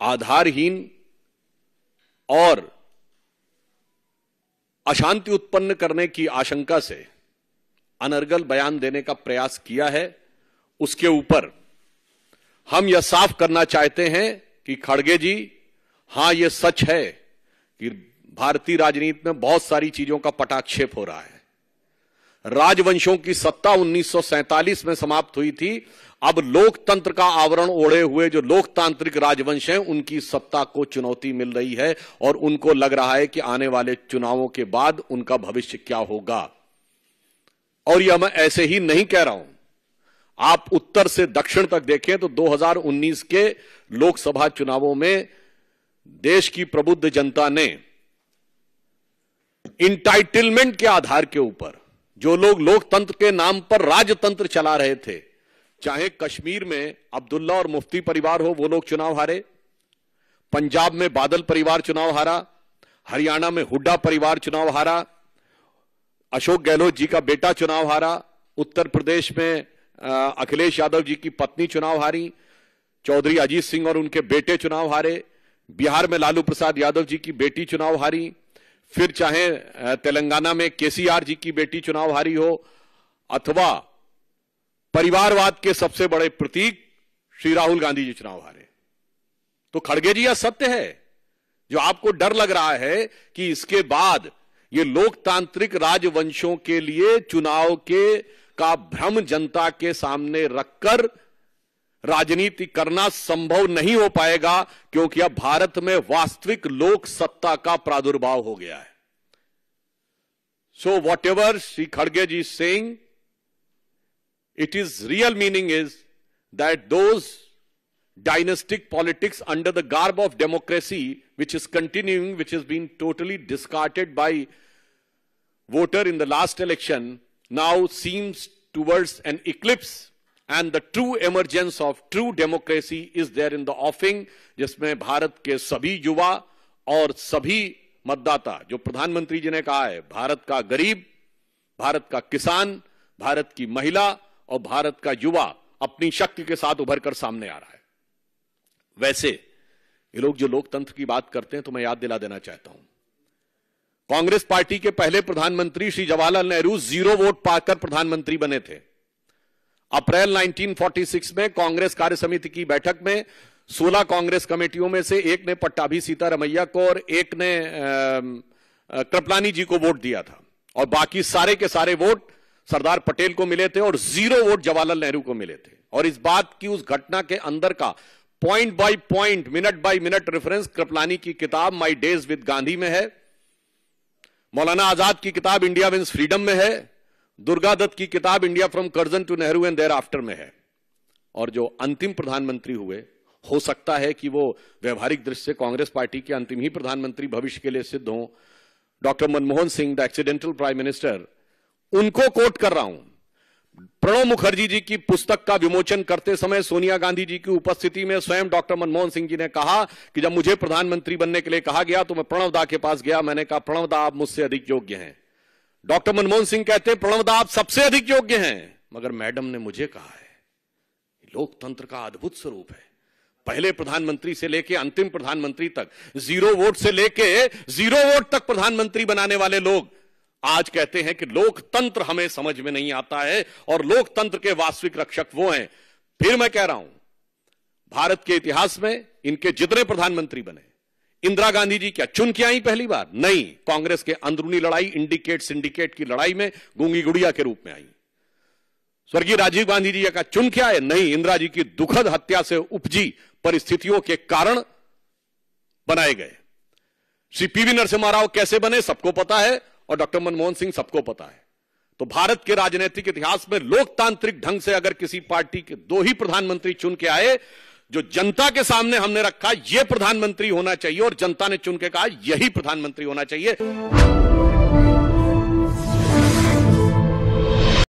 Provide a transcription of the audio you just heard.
आधारहीन और अशांति उत्पन्न करने की आशंका से अनर्गल बयान देने का प्रयास किया है उसके ऊपर हम यह साफ करना चाहते हैं कि खड़गे जी हां यह सच है कि भारतीय राजनीति में बहुत सारी चीजों का पटाक्षेप हो रहा है राजवंशों की सत्ता 1947 में समाप्त हुई थी अब लोकतंत्र का आवरण ओढ़े हुए जो लोकतांत्रिक राजवंश हैं उनकी सत्ता को चुनौती मिल रही है और उनको लग रहा है कि आने वाले चुनावों के बाद उनका भविष्य क्या होगा और यह मैं ऐसे ही नहीं कह रहा हूं आप उत्तर से दक्षिण तक देखें तो 2019 के लोकसभा चुनावों में देश की प्रबुद्ध जनता ने इंटाइटलमेंट के आधार के ऊपर जो लोग लोकतंत्र के नाम पर राजतंत्र चला रहे थे चाहे कश्मीर में अब्दुल्ला और मुफ्ती परिवार हो वो लोग चुनाव हारे पंजाब में बादल परिवार चुनाव हारा हरियाणा में हुड्डा परिवार चुनाव हारा अशोक गहलोत जी का बेटा चुनाव हारा उत्तर प्रदेश में अखिलेश यादव जी की पत्नी चुनाव हारी चौधरी अजीत सिंह और उनके बेटे चुनाव हारे बिहार में लालू प्रसाद यादव जी की बेटी चुनाव हारी फिर चाहे तेलंगाना में केसीआर जी की बेटी चुनाव हारी हो अथवा परिवारवाद के सबसे बड़े प्रतीक श्री राहुल गांधी जी चुनाव हारे तो खड़गे जी यह सत्य है जो आपको डर लग रहा है कि इसके बाद ये लोकतांत्रिक राजवंशों के लिए चुनाव के का भ्रम जनता के सामने रखकर राजनीति करना संभव नहीं हो पाएगा क्योंकि अब भारत में वास्तविक लोक सत्ता का प्रादुर्भाव हो गया है सो वॉट एवर श्री खड़गे ji Singh it is real meaning is that those dynastic politics under the garb of democracy which is continuing which is been totally discarded by voter in the last election now seems towards an eclipse and the true emergence of true democracy is there in the offing जिसमें भारत के सभी युवा और सभी मतदाता जो प्रधानमंत्री जी ने कहा है भारत का गरीब भारत का किसान भारत की महिला और भारत का युवा अपनी शक्ति के साथ उभर कर सामने आ रहा है वैसे ये लोग जो लोकतंत्र की बात करते हैं तो मैं याद दिला देना चाहता हूं कांग्रेस पार्टी के पहले प्रधानमंत्री श्री जवाहरलाल नेहरू जीरो वोट पाकर प्रधानमंत्री बने थे अप्रैल 1946 में कांग्रेस कार्य समिति की बैठक में 16 कांग्रेस कमेटियों में से एक ने पट्टाभी सीतारमैया को और एक ने कृपलानी जी को वोट दिया था और बाकी सारे के सारे वोट सरदार पटेल को मिले थे और जीरो वोट जवाहरलाल नेहरू को मिले थे और इस बात की उस घटना के अंदर का point by point minute by minute reference Kripalani की किताब माय डेज विद गांधी में है मौलाना आजाद की किताब इंडिया विंस फ्रीडम में है दुर्गा दत्त की किताब India from Curzon to Nehru and thereafter में है और जो अंतिम प्रधानमंत्री हुए हो सकता है कि वो व्यवहारिक दृष्टि से कांग्रेस पार्टी के अंतिम ही प्रधानमंत्री भविष्य के लिए सिद्ध हों doctor Manmohan Singh the accidental prime minister उनको कोट कर रहा हूं प्रणब मुखर्जी जी की पुस्तक का विमोचन करते समय सोनिया गांधी जी की उपस्थिति में स्वयं डॉक्टर मनमोहन सिंह जी ने कहा कि जब मुझे प्रधानमंत्री बनने के लिए कहा गया तो मैं प्रणव दा के पास गया मैंने कहा प्रणव दा आप मुझसे अधिक योग्य हैं डॉक्टर मनमोहन सिंह कहते हैं प्रणवदा आप सबसे अधिक योग्य हैं मगर मैडम ने मुझे कहा है लोकतंत्र का अद्भुत स्वरूप है पहले प्रधानमंत्री से लेकर अंतिम प्रधानमंत्री तक जीरो वोट से लेके जीरो वोट तक प्रधानमंत्री बनाने वाले लोग आज कहते हैं कि लोकतंत्र हमें समझ में नहीं आता है और लोकतंत्र के वास्तविक रक्षक वो हैं फिर मैं कह रहा हूं भारत के इतिहास में इनके जितने प्रधानमंत्री बने इंदिरा गांधी जी क्या चुन के आई पहली बार नहीं कांग्रेस के अंदरूनी लड़ाई इंडिकेट सिंडिकेट की लड़ाई में गुंगी गुड़िया के रूप में आई स्वर्गीय राजीव गांधी जी का चुन के आए नहीं इंदिरा जी की दुखद हत्या से उपजी परिस्थितियों के कारण बनाए गए श्री पीवी नरसिम्हा राव कैसे बने सबको पता है और डॉक्टर मनमोहन सिंह सबको पता है तो भारत के राजनीतिक इतिहास में लोकतांत्रिक ढंग से अगर किसी पार्टी के दो ही प्रधानमंत्री चुन के आए जो जनता के सामने हमने रखा ये प्रधानमंत्री होना चाहिए और जनता ने चुन के कहा यही प्रधानमंत्री होना चाहिए